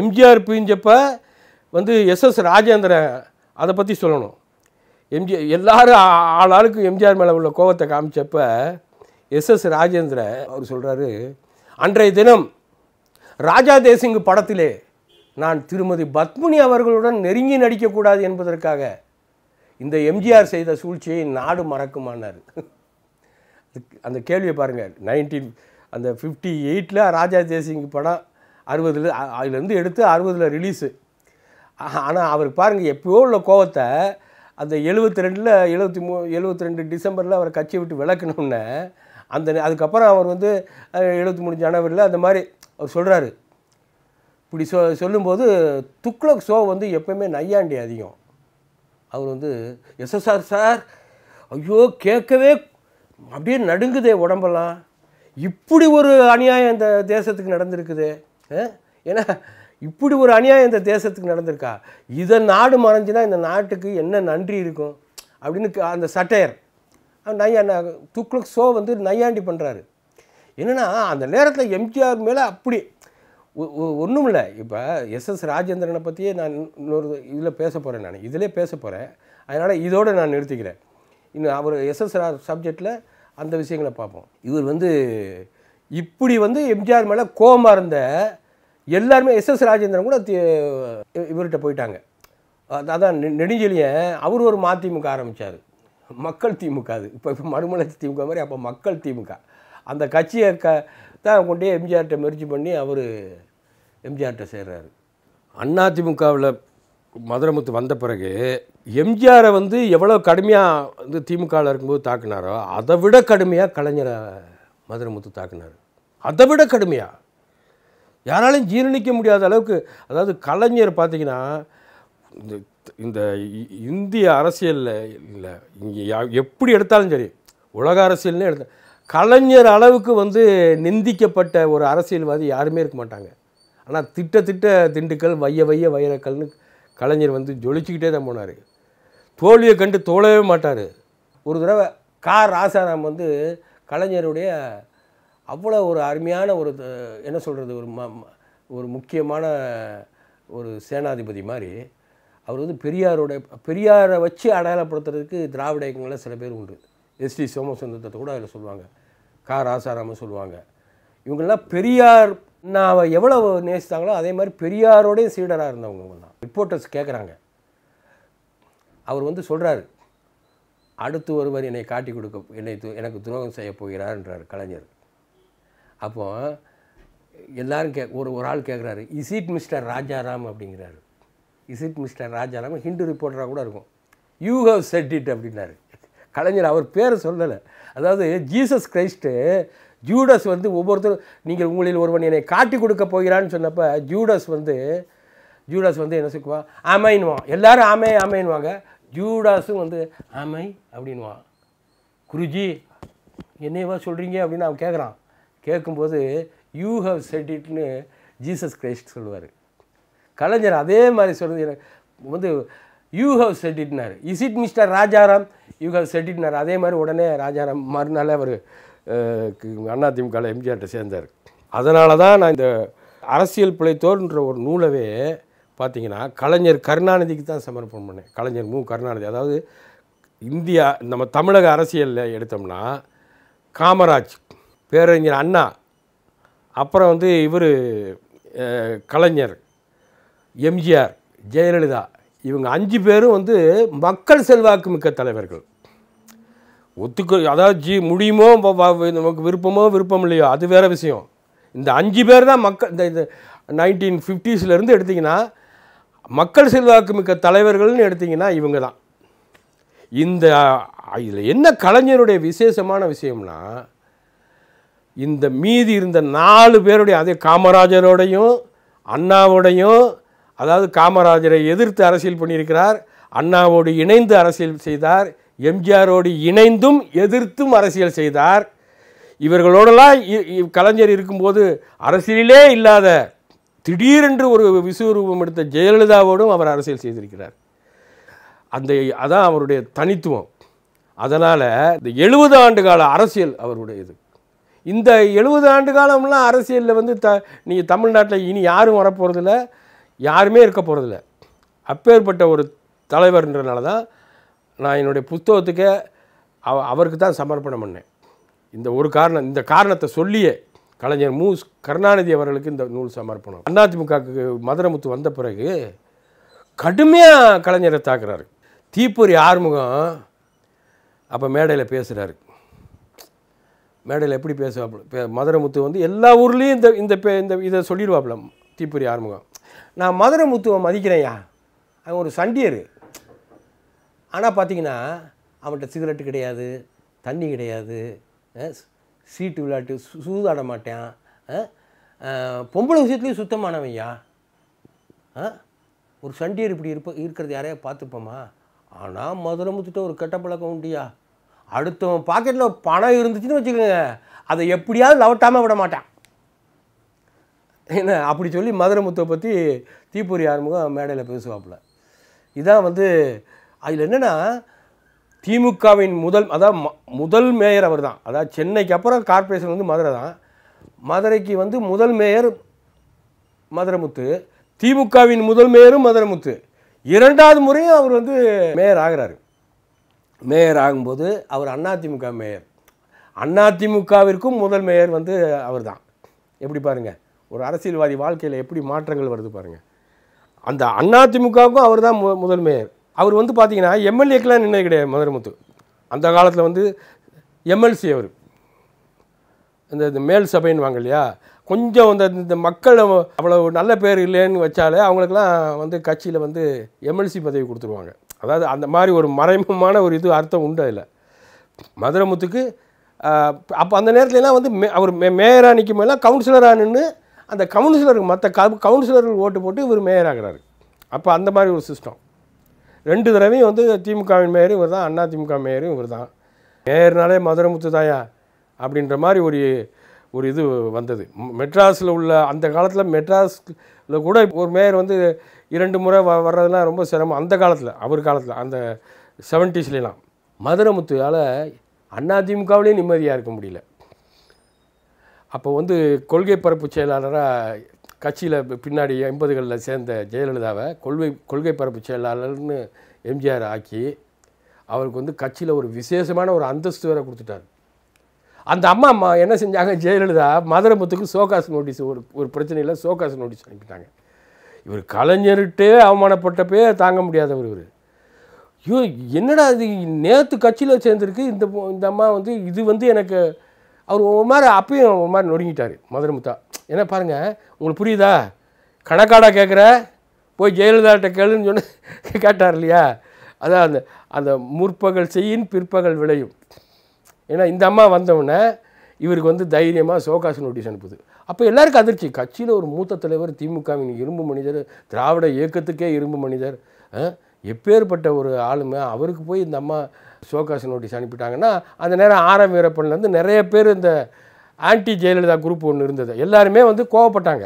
எம்ஜிஆர் பிரிஞ்சப்போ வந்து எஸ்எஸ் ராஜேந்திரன் அதை பற்றி சொல்லணும் எம்ஜி எல்லாரும் ஆள் ஆளுக்கும் எம்ஜிஆர் மேலே உள்ள கோபத்தை காமிச்சப்ப எஸ்எஸ் ராஜேந்திரன் அவர் சொல்கிறாரு அன்றைய தினம் ராஜா தேசிங்கு படத்திலே நான் திருமதி பத்மினி அவர்களுடன் நெருங்கி நடிக்கக்கூடாது என்பதற்காக இந்த எம்ஜிஆர் செய்த சூழ்ச்சியை நாடு மறக்குமானார் அந்த கேள்வியை பாருங்கள் நைன்டீன் அந்த ஃபிஃப்டி எயிட்டில் ராஜா ஜெய்சிங் படம் அறுபதில் அதுலேருந்து எடுத்து அறுபதில் ரிலீஸு ஆனால் அவர் பாருங்கள் எப்போயோ உள்ள கோவத்தை அந்த எழுபத்தி ரெண்டில் எழுபத்தி மூ எழுபத்தி ரெண்டு டிசம்பரில் அவர் கட்சியை விட்டு விளக்கணுன்னே அந்த அதுக்கப்புறம் அவர் வந்து எழுபத்தி மூணு ஜனவரியில் அந்த மாதிரி அவர் சொல்கிறாரு இப்படி சொ சொல்லும்போது துக்ளக் ஷோ வந்து எப்போயுமே நையாண்டி அதிகம் அவர் வந்து எஸ்எஸ்ஆர் சார் ஐயோ கேட்கவே அப்படியே நடுங்குதே உடம்பெல்லாம் இப்படி ஒரு அநியாயம் இந்த தேசத்துக்கு நடந்திருக்குது ஏன்னா இப்படி ஒரு அநியாயம் இந்த தேசத்துக்கு நடந்திருக்கா இதை நாடு மறைஞ்சுன்னா இந்த நாட்டுக்கு என்ன நன்றி இருக்கும் அப்படின்னு அந்த சட்டையர் நையா துக்ளக் ஷோ வந்து நையாண்டி பண்ணுறாரு என்னென்னா அந்த நேரத்தில் எம்ஜிஆர் மேலே அப்படி ஒன்றும் இல்லை இப்போ எஸ்எஸ் ராஜேந்திரனை பற்றியே நான் இன்னொரு இதில் பேச போகிறேன் நான் இதிலே பேச போகிறேன் அதனால் இதோடு நான் நிறுத்திக்கிறேன் இன்னும் அவர் எஸ்எஸ்ஆர் சப்ஜெக்டில் அந்த விஷயங்களை பார்ப்போம் இவர் வந்து இப்படி வந்து எம்ஜிஆர் மேலே கோபமாக இருந்த எல்லாருமே எஸ்எஸ் ராஜேந்திரன் கூட இவர்கிட்ட போயிட்டாங்க அதான் நெடுஞ்செழியன் அவர் ஒரு மதிமுக ஆரம்பித்தார் மக்கள் திமுக அது இப்போ இப்போ மறுமலர்ச்சி திமுக மாதிரி அப்போ மக்கள் திமுக அந்த கட்சியை க தான் கொண்டே எம்ஜிஆர்கிட்ட முயற்சி பண்ணி அவர் எம்ஜிஆர்கிட்ட சேர்றாரு அதிமுகவில் மதுரமுத்து வந்த பிறகு எம்ஜிஆரை வந்து எவ்வளோ கடுமையாக வந்து திமுகவில் இருக்கும்போது தாக்குனாரோ அதை விட கடுமையாக கலைஞரை மதுரமுத்து தாக்குனார் அதை விட கடுமையாக யாராலையும் ஜீரணிக்க முடியாத அளவுக்கு அதாவது கலைஞர் பார்த்திங்கன்னா இந்த இந்த இந்திய அரசியலில் இல்லை இங்கே எப்படி எடுத்தாலும் சரி உலக அரசியல்னே எடுத்த கலைஞர் அளவுக்கு வந்து நிந்திக்கப்பட்ட ஒரு அரசியல்வாதி யாருமே இருக்க மாட்டாங்க ஆனால் திட்ட திட்ட திண்டுக்கல் வைய வைய வைரக்கல்னு கலைஞர் வந்து ஜொலிச்சுக்கிட்டே தான் போனார் தோல்வியை கண்டு தோழவே மாட்டார் ஒரு தடவை கார் ராசாராம் வந்து கலைஞருடைய அவ்வளோ ஒரு அருமையான ஒரு என்ன சொல்கிறது ஒரு ம ஒரு முக்கியமான ஒரு சேனாதிபதி மாதிரி அவர் வந்து பெரியாரோட பெரியாரை வச்சு அடையாளப்படுத்துறதுக்கு திராவிட இயக்கங்களில் சில பேர் உண்டு எஸ்டி சோமசுந்தரத்தை கூட அதில் சொல்லுவாங்க கார் ராசாராமன் சொல்லுவாங்க இவங்கெல்லாம் பெரியார் நான் எவ்வளோ நேசித்தாங்களோ அதே மாதிரி பெரியாரோடையும் சீடராக இருந்தவங்க தான் ரிப்போர்ட்டர்ஸ் கேட்குறாங்க அவர் வந்து சொல்கிறாரு அடுத்து ஒருவர் என்னை காட்டி கொடுக்க என்னை து எனக்கு துரோகம் செய்ய போகிறார்ன்றார் கலைஞர் அப்போ எல்லாரும் கே ஒரு ஒரு ஆள் கேட்குறாரு இசிட் மிஸ்டர் ராஜாராம் அப்படிங்கிறாரு இசிட் மிஸ்டர் ராஜாராம் ஹிந்து ரிப்போர்ட்டராக கூட இருக்கும் யூ ஹவ் செட் இட் அப்படின்னாரு கலைஞர் அவர் பேரை சொல்லலை அதாவது ஜீசஸ் கிரைஸ்ட்டு ஜூடஸ் வந்து ஒவ்வொருத்தரும் நீங்கள் உங்களில் ஒருவன் என்னை காட்டி கொடுக்க போகிறான்னு சொன்னப்போ ஜூடஸ் வந்து ஜூடஸ் வந்து என்ன சொல்லுவான் ஆமைன்னுவான் எல்லாரும் ஆமை ஆமைன்னுவாங்க ஜூடாஸும் வந்து ஆமை அப்படின்வான் குருஜி என்னையவா சொல்கிறீங்க அப்படின்னு அவன் கேட்குறான் கேட்கும்போது யூ ஹவ் செட் இட்னு ஜீசஸ் கிரைஸ்ட் சொல்லுவார் கலைஞர் அதே மாதிரி சொல்கிறது எனக்கு வந்து யூ ஹவ் செட் இட்னார் is it mister Rajaram you have said இட்னார் அதே மாதிரி உடனே ராஜாராம் மறுநாள் அவர் அதிமுகவில் எம்ஜிஆர்கிட்ட சேர்ந்தார் அதனால தான் நான் இந்த அரசியல் பிழைத்தோர்ன்ற ஒரு நூலவே பார்த்திங்கன்னா கலைஞர் கருணாநிதிக்கு தான் சமர்ப்பணம் பண்ணேன் கலைஞர் மு கருணாநிதி அதாவது இந்தியா நம்ம தமிழக அரசியலில் எடுத்தோம்னா காமராஜ் பேரறிஞர் அண்ணா அப்புறம் வந்து இவர் கலைஞர் எம்ஜிஆர் ஜெயலலிதா இவங்க அஞ்சு பேரும் வந்து மக்கள் செல்வாக்கு மிக்க தலைவர்கள் ஒத்துக்க அதாவது ஜி முடியுமோ நமக்கு விருப்பமோ விருப்பம் இல்லையோ அது வேறு விஷயம் இந்த அஞ்சு பேர் தான் மக்கள் இந்த இந்த நைன்டீன் ஃபிஃப்டிஸ்லேருந்து எடுத்திங்கன்னா மக்கள் செல்வாக்கு மிக்க தலைவர்கள்னு எடுத்திங்கன்னா இவங்க தான் இந்த இதில் என்ன கலைஞருடைய விசேஷமான விஷயம்னா இந்த மீதி இருந்த நாலு பேருடைய அதே காமராஜரோடையும் அண்ணாவோடையும் அதாவது காமராஜரை எதிர்த்து அரசியல் பண்ணியிருக்கிறார் அண்ணாவோடு இணைந்து அரசியல் செய்தார் எம்ஜிஆரோடு இணைந்தும் எதிர்த்தும் அரசியல் செய்தார் இவர்களோடலாம் கலைஞர் இருக்கும்போது அரசியலிலே இல்லாத திடீரென்று ஒரு விஸ்வரூபம் எடுத்த ஜெயலலிதாவோடும் அவர் அரசியல் செய்திருக்கிறார் அந்த அதான் அவருடைய தனித்துவம் அதனால் இந்த எழுபது ஆண்டு கால அரசியல் அவருடைய இது இந்த எழுபது ஆண்டு காலம்லாம் அரசியலில் வந்து த நீங்கள் தமிழ்நாட்டில் இனி யாரும் வரப்போகிறதில்ல யாருமே இருக்க போகிறதில்ல அப்பேற்பட்ட ஒரு தலைவர்ன்றனால தான் நான் என்னுடைய புத்தகத்துக்கே அவ அவருக்கு தான் சமர்ப்பணம் பண்ணேன் இந்த ஒரு காரணம் இந்த காரணத்தை சொல்லியே கலைஞர் மு கருணாநிதி அவர்களுக்கு இந்த நூல் சமர்ப்பணம் அதிமுகவுக்கு மதுரமுத்து வந்த பிறகு கடுமையாக கலைஞரை தாக்குறாரு தீப்பொறி ஆறுமுகம் அப்போ மேடையில் பேசுகிறாரு மேடையில் எப்படி பேசுவாப்புல மதுரமுத்து வந்து எல்லா ஊர்லேயும் இந்த இந்த இந்த இதை சொல்லிடுவாப்புல தீப்பொறி ஆறுமுகம் நான் மதுரமுத்துவை மதிக்கிறேன்யா அவன் ஒரு சண்டியர் ஆனால் பார்த்தீங்கன்னா அவன்கிட்ட சிகரெட்டு கிடையாது தண்ணி கிடையாது சீட்டு விளையாட்டு சூதாட மாட்டேன் பொம்பளை விஷயத்துலேயும் சுத்தமானவையா ஒரு சண்டியர் இப்படி இருப்ப இருக்கிறது யாரையா பார்த்துப்போமா ஆனால் மதுரை முத்துட்ட ஒரு கெட்ட பழக்கம் உண்டியா அடுத்தவன் பாக்கெட்டில் பணம் இருந்துச்சுன்னு வச்சுக்கோங்க அதை எப்படியாவது லவட்டாமல் விட மாட்டான் என்ன அப்படி சொல்லி மதுரை முத்தை பற்றி தீப்பூரி ஆறுமுகம் மேடையில் பேசுவாப்பில் இதான் வந்து அதில் என்னென்னா திமுகவின் முதல் அதாவது முதல் மேயர் அவர் தான் அதாவது சென்னைக்கு அப்புறம் கார்பரேஷன் வந்து மதுரை தான் மதுரைக்கு வந்து முதல் மேயர் மதுரமுத்து திமுகவின் முதல் மேயரும் மதுரமுத்து இரண்டாவது முறையும் அவர் வந்து மேயர் ஆகிறார் மேயர் ஆகும்போது அவர் அதிமுக மேயர் அதிமுகவிற்கும் முதல் மேயர் வந்து அவர் தான் எப்படி பாருங்கள் ஒரு அரசியல்வாதி வாழ்க்கையில் எப்படி மாற்றங்கள் வருது பாருங்கள் அந்த அதிமுகவுக்கும் அவர் தான் முதல் மேயர் அவர் வந்து பார்த்தீங்கன்னா எம்எல்ஏக்கெலாம் நின்று கிடையாது மதுரமுத்து அந்த காலத்தில் வந்து எம்எல்சி அவர் இந்த இந்த மேல் சபைன்னு வாங்க இல்லையா கொஞ்சம் அந்த இந்த மக்கள் அவ்வளோ நல்ல பேர் இல்லைன்னு வச்சாலே அவங்களுக்கெல்லாம் வந்து கட்சியில் வந்து எம்எல்சி பதவி கொடுத்துருவாங்க அதாவது அந்த மாதிரி ஒரு மறைமுகமான ஒரு இது அர்த்தம் உண்டு அதில் மதுரமுத்துக்கு அப்போ அந்த நேரத்துலலாம் வந்து மே அவர் மே மேயராக நிற்கும் போதெல்லாம் கவுன்சிலராக நின்று அந்த கவுன்சிலருக்கு மற்ற கவுன்சிலர்கள் ஓட்டு போட்டு இவர் மேயராகிறாரு அப்போ அந்த மாதிரி ஒரு சிஸ்டம் ரெண்டு தடவையும் வந்து திமுகவின் மேயரும் இவர் தான் அண்ணா திமுக மேயரும் இவர் தான் மேயர்னாலே மதுரை முத்து தாயா அப்படின்ற மாதிரி ஒரு ஒரு இது வந்தது மெட்ராஸில் உள்ள அந்த காலத்தில் மெட்ராஸில் கூட ஒரு மேயர் வந்து இரண்டு முறை வ வர்றதுலாம் ரொம்ப சிரமம் அந்த காலத்தில் அவர் காலத்தில் அந்த செவன்ட்டீஸ்லாம் மதுரை முத்துவால் அண்ணா அதிமுகவிலேயும் நிம்மதியாக இருக்க முடியல அப்போ வந்து கொள்கை பரப்பு செயலாளராக கட்சியில் பின்னாடி எண்பதுகளில் சேர்ந்த ஜெயலலிதாவை கொள்கை கொள்கை பரப்பு செயலாளர்னு எம்ஜிஆர் ஆக்கி அவருக்கு வந்து கட்சியில் ஒரு விசேஷமான ஒரு அந்தஸ்து வேற கொடுத்துட்டார் அந்த அம்மா அம்மா என்ன செஞ்சாங்க ஜெயலலிதா மதுரமுத்துக்கு சோகாஸ் நோட்டீஸ் ஒரு ஒரு பிரச்சனையில் சோகாஸ் நோட்டீஸ் அனுப்பிட்டாங்க இவர் கலைஞர்கிட்டே அவமானப்பட்டப்பே தாங்க முடியாதவர் இவர் ஐயோ என்னடா இது நேற்று கட்சியில் சேர்ந்துருக்கு இந்த இந்த அம்மா வந்து இது வந்து எனக்கு அவர் ஒரு மாதிரி அப்பயும் ஒரு மாதிரி நொறுங்கிட்டார் மதுரை முத்தா ஏன்னா பாருங்கள் உங்களுக்கு புரியுதா கணக்காடாக கேட்குற போய் ஜெயலலிதாட்ட கேளுன்னு சொன்ன கேட்டார் இல்லையா அதான் அந்த அந்த முற்பகல் செய்யின் பிற்பகல் விளையும் ஏன்னா இந்த அம்மா வந்தவுடனே இவருக்கு வந்து தைரியமாக சோகாசு நோட்டீஸ் அனுப்புது அப்போ எல்லாருக்கும் அதிர்ச்சி கட்சியில் ஒரு மூத்த தலைவர் திமுகவின் இரும்பு மனிதர் திராவிட இயக்கத்துக்கே இரும்பு மனிதர் எப்பேற்பட்ட ஒரு ஆளுமை அவருக்கு போய் இந்த அம்மா ஷோகாஸ் நோட்டீஸ் அனுப்பிட்டாங்கன்னா அந்த நேரம் ஆரம் வீரப்பன்லேருந்து நிறைய பேர் இந்த ஆன்டி ஜெயலலிதா குரூப் ஒன்று இருந்தது எல்லாருமே வந்து கோவப்பட்டாங்க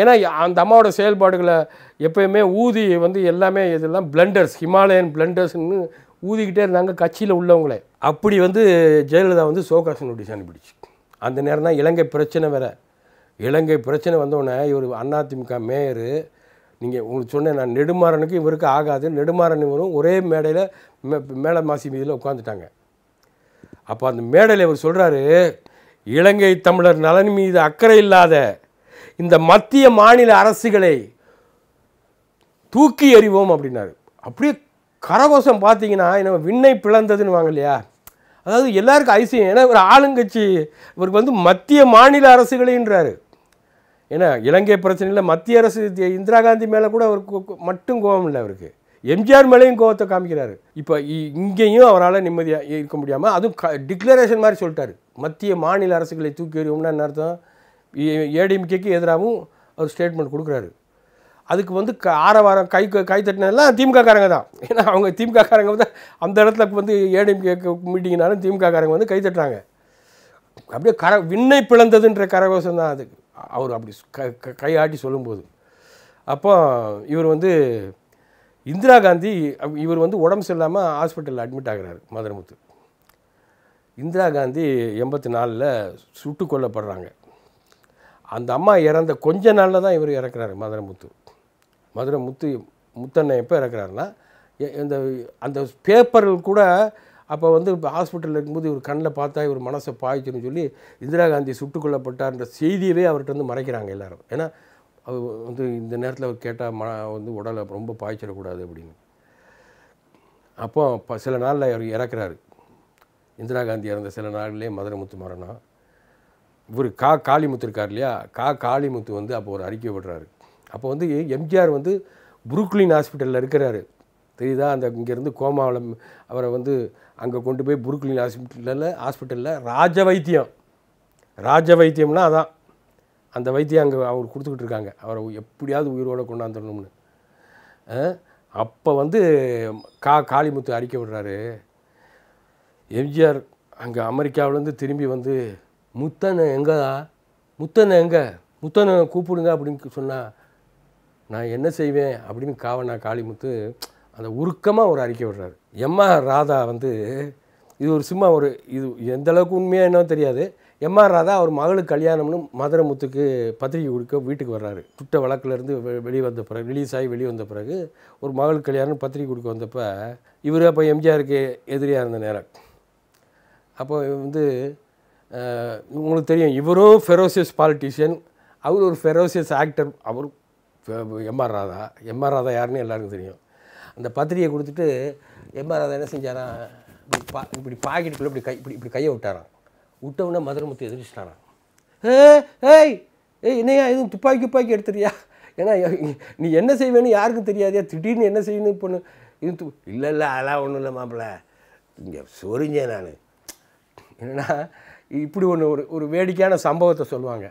ஏன்னா அந்த அம்மாவோட செயல்பாடுகளை எப்போயுமே ஊதி வந்து எல்லாமே இதெல்லாம் பிளண்டர்ஸ் ஹிமாலயன் பிளண்டர்ஸ்னு ஊதிக்கிட்டே இருந்தாங்க கட்சியில் உள்ளவங்களே அப்படி வந்து ஜெயலலிதா வந்து ஷோகாஸ் நோட்டீஸ் அனுப்பிடுச்சு அந்த நேரம் தான் இலங்கை பிரச்சனை வேறு இலங்கை பிரச்சனை வந்தோடனே இவர் அதிமுக மேயரு நீங்கள் உங்களுக்கு சொன்னேன் நான் நெடுமாறனுக்கு இவருக்கு ஆகாது நெடுமாறன் இவரும் ஒரே மேடையில் மே மேலே மாசி மீதியில் உட்காந்துட்டாங்க அப்போ அந்த மேடையில் இவர் சொல்கிறாரு இலங்கை தமிழர் நலன் மீது அக்கறை இல்லாத இந்த மத்திய மாநில அரசுகளை தூக்கி எறிவோம் அப்படின்னாரு அப்படியே கரகோஷம் பார்த்தீங்கன்னா நம்ம விண்ணை பிளந்ததுன்னு வாங்க இல்லையா அதாவது எல்லாருக்கும் ஐசியம் ஏன்னா ஒரு ஆளுங்கட்சி இவருக்கு வந்து மத்திய மாநில அரசுகளேன்றாரு ஏன்னா இலங்கை பிரச்சனையில் மத்திய அரசு இந்திரா காந்தி மேலே கூட அவருக்கு மட்டும் கோபம் இல்லை அவருக்கு எம்ஜிஆர் மேலேயும் கோபத்தை காமிக்கிறார் இப்போ இங்கேயும் அவரால் நிம்மதியாக இருக்க முடியாமல் அதுவும் க டிக்ளரேஷன் மாதிரி சொல்லிட்டார் மத்திய மாநில அரசுகளை தூக்கி எறிவோம்னா அர்த்தம் ஏடிஎம்கேக்கு எதிராகவும் அவர் ஸ்டேட்மெண்ட் கொடுக்குறாரு அதுக்கு வந்து ஆரவாரம் கை கை தட்டினதெல்லாம் காரங்க தான் ஏன்னா அவங்க திமுக காரங்க வந்து அந்த இடத்துல வந்து ஏடிஎம்கே மீட்டிங்னாலும் காரங்க வந்து கை தட்டுறாங்க அப்படியே கர விண்ணை பிளந்ததுன்ற கரகோஷம் தான் அதுக்கு அவர் அப்படி க கையாட்டி சொல்லும்போது அப்போ இவர் வந்து இந்திரா காந்தி இவர் வந்து உடம்பு சரியில்லாமல் ஹாஸ்பிட்டலில் அட்மிட் ஆகிறார் மதுரமுத்து இந்திரா காந்தி எண்பத்தி நாலில் சுட்டு கொல்லப்படுறாங்க அந்த அம்மா இறந்த கொஞ்ச நாளில் தான் இவர் இறக்குறாரு மதுரமுத்து மதுரை முத்து முத்தண்ணன் எப்போ இறக்குறாருன்னா இந்த அந்த பேப்பர்கள் கூட அப்போ வந்து இப்போ ஹாஸ்பிட்டலில் இருக்கும்போது இவர் கண்ணில் பார்த்தா இவர் மனசை பாய்ச்சுன்னு சொல்லி இந்திரா காந்தி சுட்டுக் கொல்லப்பட்டார்ன்ற செய்தியவே அவர்கிட்ட வந்து மறைக்கிறாங்க எல்லோரும் ஏன்னா அவர் வந்து இந்த நேரத்தில் அவர் கேட்டால் ம வந்து உடலை ரொம்ப பாய்ச்சிடக்கூடாது அப்படின்னு அப்போ இப்போ சில நாளில் அவர் இறக்குறாரு இந்திரா காந்தி இறந்த சில நாள்லேயே மதுரை முத்து மரணம் இவர் கா காளிமுத்து இருக்கார் இல்லையா கா காளிமுத்து வந்து அப்போ ஒரு அறிக்கை விடுறாரு அப்போ வந்து எம்ஜிஆர் வந்து புருக்லின் ஹாஸ்பிட்டலில் இருக்கிறாரு தெரியுதா அந்த இங்கேருந்து கோமாவில் அவரை வந்து அங்கே கொண்டு போய் புருக்லின் ஹாஸ்பிட்டலில் ஹாஸ்பிட்டலில் ராஜ வைத்தியம் ராஜ வைத்தியம்னா அதான் அந்த வைத்தியம் அங்கே அவர் கொடுத்துக்கிட்டு இருக்காங்க அவரை எப்படியாவது உயிரோடு கொண்டாந்துடணும்னு அப்போ வந்து கா காளிமுத்து அரிக்க விடுறாரு எம்ஜிஆர் அங்கே அமெரிக்காவிலேருந்து திரும்பி வந்து முத்தனை எங்கேதா முத்தனை எங்கே முத்தனை கூப்பிடுங்க அப்படின்னு சொன்னால் நான் என்ன செய்வேன் அப்படின்னு காவனா காளிமுத்து அந்த உருக்கமாக ஒரு அறிக்கை விடுறார் எம்ஆர் ராதா வந்து இது ஒரு சும்மா ஒரு இது எந்த அளவுக்கு உண்மையாக என்ன தெரியாது எம்ஆர் ராதா அவர் மகளுக்கு கல்யாணம்னு முத்துக்கு பத்திரிகை கொடுக்க வீட்டுக்கு வர்றாரு சுட்ட வழக்கிலேருந்து வெளியே வந்த பிறகு ரிலீஸ் ஆகி வெளியே வந்த பிறகு ஒரு மகளுக்கு கல்யாணம் பத்திரிகை கொடுக்க வந்தப்போ இவர் அப்போ எம்ஜிஆருக்கு எதிரியாக இருந்த நேரம் அப்போ வந்து உங்களுக்கு தெரியும் இவரும் ஃபெரோசியஸ் பாலிட்டிஷியன் அவர் ஒரு ஃபெரோசியஸ் ஆக்டர் அவர் எம்ஆர் ராதா எம்ஆர் ராதா யாருன்னு எல்லாருக்கும் தெரியும் அந்த பத்திரிகையை கொடுத்துட்டு எம்ஆர் அதை என்ன செஞ்சாராம் இப்படி பா இப்படி பாக்கெட்டுக்குள்ளே இப்படி கை இப்படி இப்படி கையை விட்டாராம் விட்டவுடனே மதுரமுத்து எதிரிச்சிட்டாரான் ஏ ஏய் ஏய் என்னையா எதுவும் துப்பாக்கி துப்பாக்கி எடுத்துறியா ஏன்னா நீ என்ன செய்வேன்னு யாருக்கும் தெரியாதியா திடீர்னு என்ன செய்யணும் பொண்ணு இது து இல்லை இல்லை அதெல்லாம் ஒன்றும் இல்லை மாப்பிள்ள இங்கே சொரிஞ்சேன் நான் என்னென்னா இப்படி ஒன்று ஒரு ஒரு வேடிக்கையான சம்பவத்தை சொல்லுவாங்க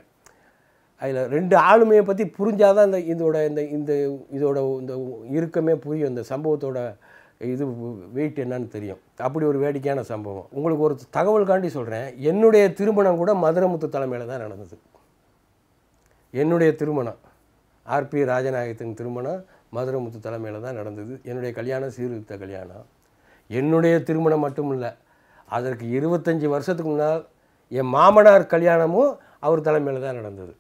அதில் ரெண்டு ஆளுமையை பற்றி புரிஞ்சால் தான் இந்த இதோட இந்த இந்த இதோட இந்த இறுக்கமே புரியும் இந்த சம்பவத்தோட இது வெயிட் என்னன்னு தெரியும் அப்படி ஒரு வேடிக்கையான சம்பவம் உங்களுக்கு ஒரு தகவலுக்காண்டி சொல்கிறேன் என்னுடைய திருமணம் கூட மதுரமுத்து தலைமையில் தான் நடந்தது என்னுடைய திருமணம் ஆர்பி ராஜநாயகத்தின் திருமணம் மதுரமுத்து தலைமையில் தான் நடந்தது என்னுடைய கல்யாணம் சீர்திருத்த கல்யாணம் என்னுடைய திருமணம் மட்டும் இல்லை அதற்கு இருபத்தஞ்சி வருஷத்துக்கு முன்னால் என் மாமனார் கல்யாணமும் அவர் தலைமையில் தான் நடந்தது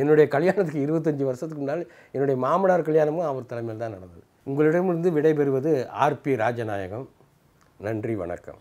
என்னுடைய கல்யாணத்துக்கு இருபத்தஞ்சி வருஷத்துக்கு முன்னால் என்னுடைய மாமனார் கல்யாணமும் அவர் தலைமையில் தான் நடந்தது உங்களிடமிருந்து விடைபெறுவது ஆர்பி ராஜநாயகம் நன்றி வணக்கம்